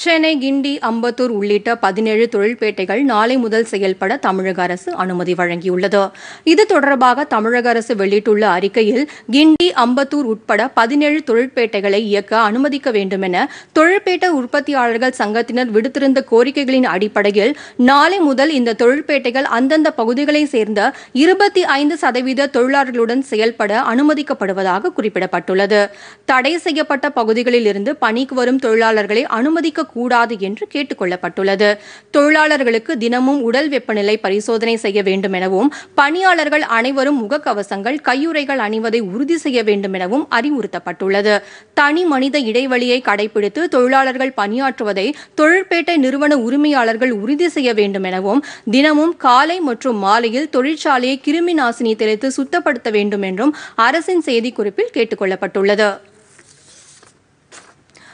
சென்னை கிண்டி அம்பத்தூர் உள்ளிட்ட பதினேழு தொழில்பேட்டைகள் நாளை முதல் செயல்பட தமிழக அரசு அனுமதி வழங்கியுள்ளது இது தொடர்பாக தமிழக அரசு வெளியிட்டுள்ள அறிக்கையில் கிண்டி அம்பத்தூர் உட்பட பதினேழு தொழில்பேட்டைகளை இயக்க அனுமதிக்க வேண்டும் என தொழில்பேட்டை உற்பத்தியாளர்கள் சங்கத்தினர் விடுத்திருந்த கோரிக்கைகளின் அடிப்படையில் நாளை முதல் இந்த தொழில்பேட்டைகள் அந்தந்த பகுதிகளை சேர்ந்த இருபத்தி ஐந்து சதவீத தொழிலாளர்களுடன் செயல்பட அனுமதிக்கப்படுவதாக குறிப்பிடப்பட்டுள்ளது தடை செய்யப்பட்ட பகுதிகளில் இருந்து பணிக்கு வரும் தொழிலாளர்களை அனுமதிக்க கூடாது என்று கேட்டுக் கொள்ளப்பட்டுள்ளது தொழிலாளர்களுக்கு தினமும் உடல் வெப்பநிலை பரிசோதனை செய்ய வேண்டும் எனவும் பணியாளர்கள் அனைவரும் முகக்கவசங்கள் கையுறைகள் அணிவதை உறுதி செய்ய வேண்டும் எனவும் அறிவுறுத்தப்பட்டுள்ளது தனி மனித இடைவெளியை கடைபிடித்து தொழிலாளர்கள் பணியாற்றுவதை தொழிற்பேட்டை நிறுவன உரிமையாளர்கள் உறுதி செய்ய வேண்டும் எனவும் தினமும் காலை மற்றும் மாலையில் தொழிற்சாலையை கிருமி நாசினி தெளித்து சுத்தப்படுத்த வேண்டும் என்றும் அரசின் செய்திக்குறிப்பில் கேட்டுக் கொள்ளப்பட்டுள்ளது